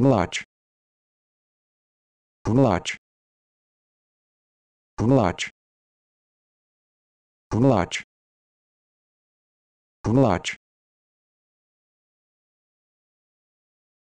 плач плач плач плач плач